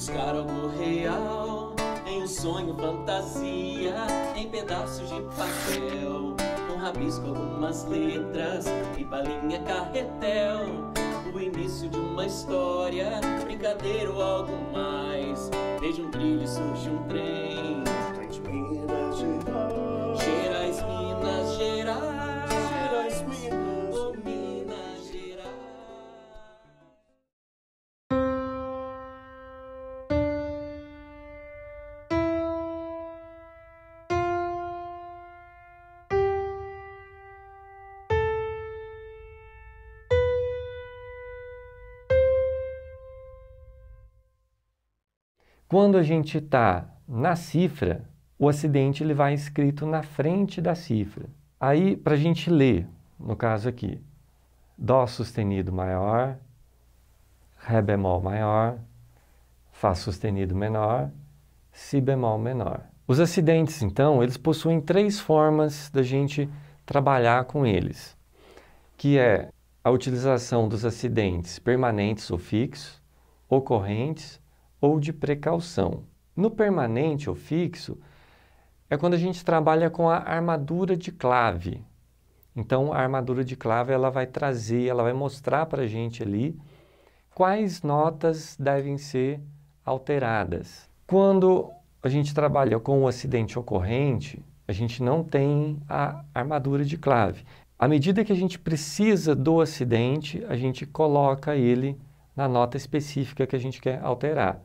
buscar algo real em um sonho fantasia, em pedaços de papel, um rabisco, algumas letras e balinha carretel. O início de uma história, brincadeira ou algo mais. Desde um trilho surge um trem. Minas Gerais. Quando a gente está na cifra, o acidente ele vai escrito na frente da cifra. Aí, para a gente ler, no caso aqui, Dó sustenido maior, Ré bemol maior, Fá sustenido menor, Si bemol menor. Os acidentes, então, eles possuem três formas da gente trabalhar com eles, que é a utilização dos acidentes permanentes ou fixos, ocorrentes ou de precaução. No permanente ou fixo, é quando a gente trabalha com a armadura de clave. Então, a armadura de clave ela vai trazer, ela vai mostrar para a gente ali quais notas devem ser alteradas. Quando a gente trabalha com o acidente ocorrente, a gente não tem a armadura de clave. À medida que a gente precisa do acidente, a gente coloca ele na nota específica que a gente quer alterar.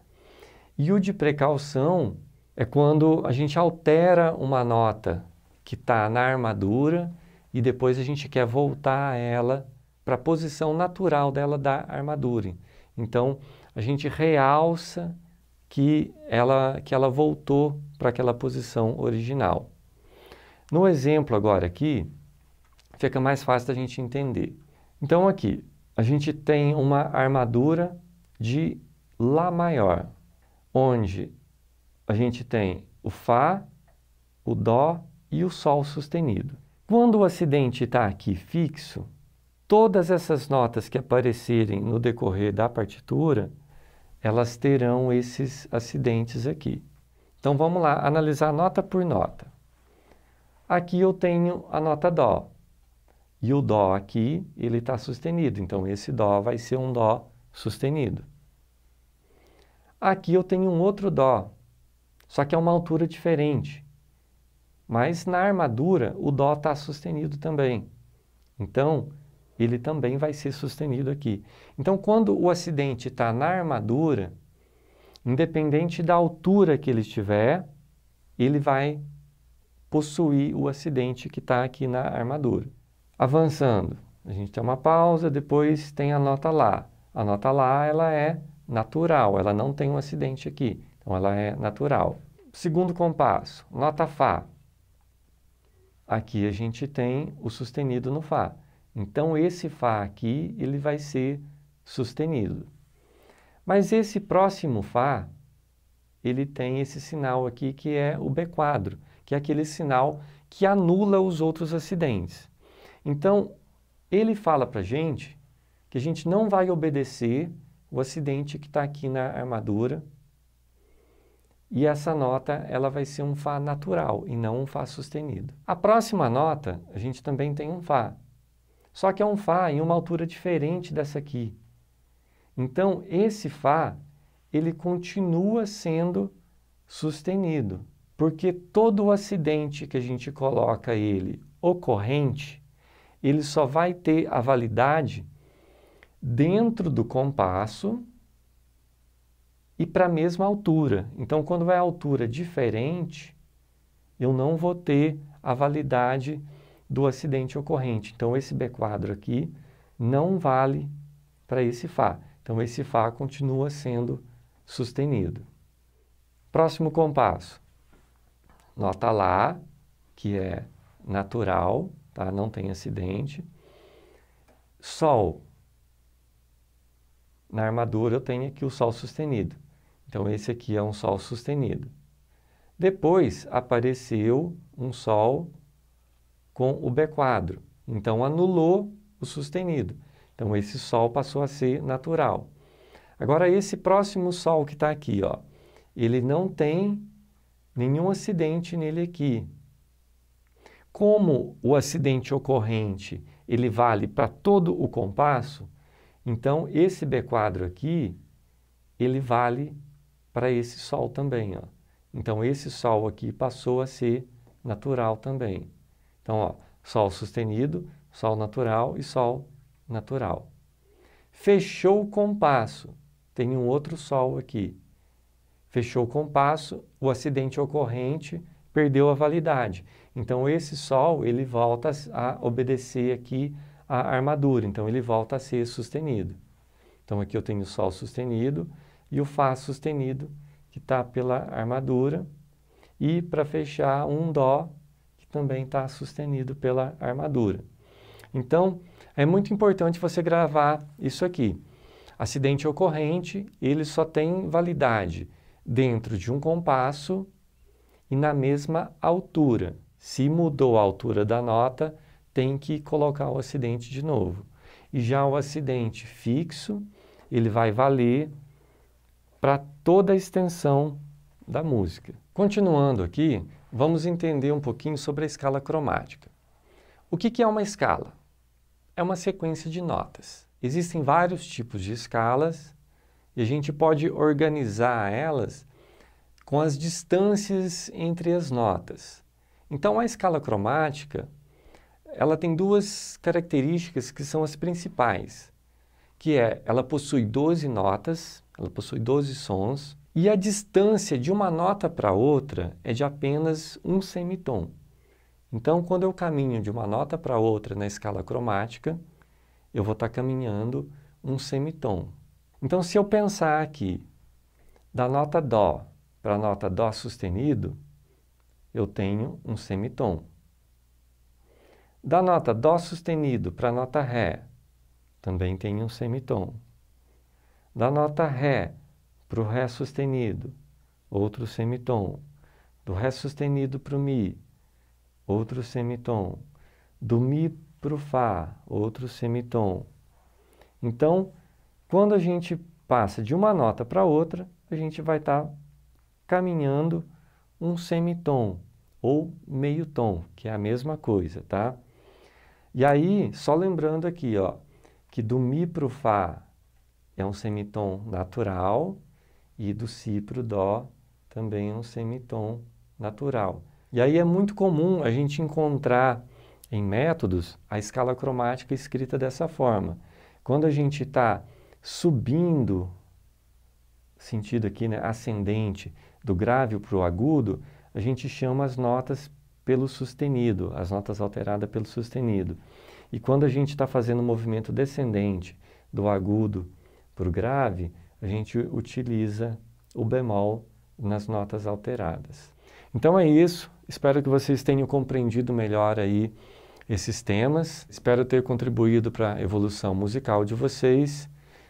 E o de precaução é quando a gente altera uma nota que está na armadura e depois a gente quer voltar ela para a posição natural dela da armadura. Então a gente realça que ela, que ela voltou para aquela posição original. No exemplo agora aqui, fica mais fácil da gente entender. Então aqui, a gente tem uma armadura de Lá maior onde a gente tem o Fá, o Dó e o Sol sustenido. Quando o acidente está aqui fixo, todas essas notas que aparecerem no decorrer da partitura, elas terão esses acidentes aqui. Então vamos lá analisar nota por nota. Aqui eu tenho a nota Dó. E o Dó aqui, ele está sustenido. Então esse Dó vai ser um Dó sustenido. Aqui eu tenho um outro dó, só que é uma altura diferente. Mas na armadura o dó está sustenido também. Então, ele também vai ser sustenido aqui. Então, quando o acidente está na armadura, independente da altura que ele estiver, ele vai possuir o acidente que está aqui na armadura. Avançando, a gente tem uma pausa, depois tem a nota Lá. A nota Lá ela é natural, ela não tem um acidente aqui, então ela é natural. Segundo compasso, nota Fá. Aqui a gente tem o sustenido no Fá. Então esse Fá aqui, ele vai ser sustenido. Mas esse próximo Fá, ele tem esse sinal aqui que é o B quadro, que é aquele sinal que anula os outros acidentes. Então, ele fala para a gente que a gente não vai obedecer o acidente que está aqui na armadura. E essa nota ela vai ser um Fá natural e não um Fá sustenido. A próxima nota, a gente também tem um Fá. Só que é um Fá em uma altura diferente dessa aqui. Então, esse Fá, ele continua sendo sustenido. Porque todo o acidente que a gente coloca ele ocorrente, ele só vai ter a validade dentro do compasso e para a mesma altura. Então, quando vai a altura diferente, eu não vou ter a validade do acidente ocorrente. Então, esse B quadro aqui não vale para esse Fá. Então, esse Fá continua sendo sustenido. Próximo compasso. Nota Lá, que é natural, tá? não tem acidente. Sol, na armadura eu tenho aqui o sol sustenido. Então esse aqui é um sol sustenido. Depois apareceu um sol com o B4. Então anulou o sustenido. Então esse sol passou a ser natural. Agora esse próximo sol que está aqui, ó, ele não tem nenhum acidente nele aqui. Como o acidente ocorrente ele vale para todo o compasso, então, esse b quadro aqui, ele vale para esse Sol também. Ó. Então, esse Sol aqui passou a ser natural também. Então, ó, Sol sustenido, Sol natural e Sol natural. Fechou o compasso, tem um outro Sol aqui. Fechou o compasso, o acidente ocorrente perdeu a validade. Então, esse Sol, ele volta a obedecer aqui a armadura, então ele volta a ser sustenido. Então aqui eu tenho o Sol sustenido e o Fá sustenido, que está pela armadura, e para fechar um Dó, que também está sustenido pela armadura. Então é muito importante você gravar isso aqui. Acidente ocorrente, ele só tem validade dentro de um compasso e na mesma altura. Se mudou a altura da nota, tem que colocar o acidente de novo. E já o acidente fixo, ele vai valer para toda a extensão da música. Continuando aqui, vamos entender um pouquinho sobre a escala cromática. O que, que é uma escala? É uma sequência de notas. Existem vários tipos de escalas e a gente pode organizar elas com as distâncias entre as notas. Então, a escala cromática ela tem duas características que são as principais, que é ela possui 12 notas, ela possui 12 sons, e a distância de uma nota para outra é de apenas um semitom. Então, quando eu caminho de uma nota para outra na escala cromática, eu vou estar tá caminhando um semitom. Então, se eu pensar aqui da nota Dó para a nota Dó sustenido, eu tenho um semitom. Da nota Dó sustenido para a nota Ré, também tem um semitom. Da nota Ré para o Ré sustenido, outro semitom. Do Ré sustenido para o Mi, outro semitom. Do Mi para o Fá, outro semitom. Então, quando a gente passa de uma nota para outra, a gente vai estar tá caminhando um semitom ou meio tom, que é a mesma coisa, tá? E aí, só lembrando aqui, ó, que do Mi para o Fá é um semitom natural e do Si para o Dó também é um semitom natural. E aí é muito comum a gente encontrar em métodos a escala cromática escrita dessa forma. Quando a gente está subindo, sentido aqui, né, ascendente, do grave para o agudo, a gente chama as notas pelo sustenido, as notas alteradas pelo sustenido. E quando a gente está fazendo o um movimento descendente do agudo para o grave, a gente utiliza o bemol nas notas alteradas. Então é isso. Espero que vocês tenham compreendido melhor aí esses temas. Espero ter contribuído para a evolução musical de vocês.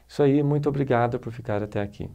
Isso aí, muito obrigado por ficar até aqui.